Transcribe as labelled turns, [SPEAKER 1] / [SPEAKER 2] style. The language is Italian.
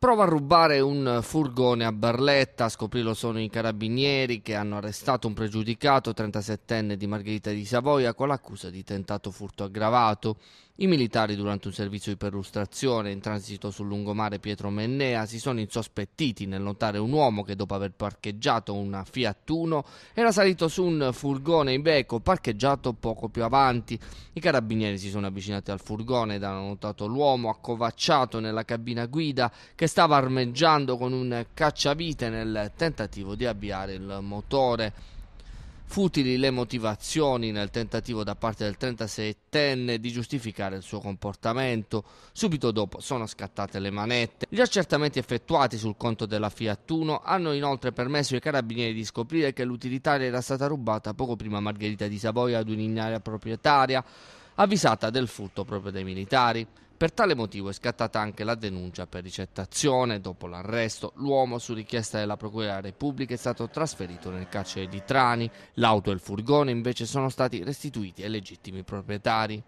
[SPEAKER 1] Prova a rubare un furgone a Barletta, a scoprirlo sono i carabinieri che hanno arrestato un pregiudicato 37enne di Margherita di Savoia con l'accusa di tentato furto aggravato. I militari durante un servizio di perlustrazione in transito sul lungomare Pietro Mennea si sono insospettiti nel notare un uomo che dopo aver parcheggiato una Fiat Uno era salito su un furgone Iveco parcheggiato poco più avanti. I carabinieri si sono avvicinati al furgone ed hanno notato l'uomo accovacciato nella cabina guida che stava armeggiando con un cacciavite nel tentativo di avviare il motore. Futili le motivazioni nel tentativo da parte del 37 enne di giustificare il suo comportamento. Subito dopo sono scattate le manette. Gli accertamenti effettuati sul conto della Fiat Uno hanno inoltre permesso ai carabinieri di scoprire che l'utilitaria era stata rubata poco prima Margherita di Savoia ad un'ignaria proprietaria avvisata del furto proprio dai militari. Per tale motivo è scattata anche la denuncia per ricettazione. Dopo l'arresto, l'uomo, su richiesta della Procura della Repubblica, è stato trasferito nel carcere di Trani. L'auto e il furgone invece sono stati restituiti ai legittimi proprietari.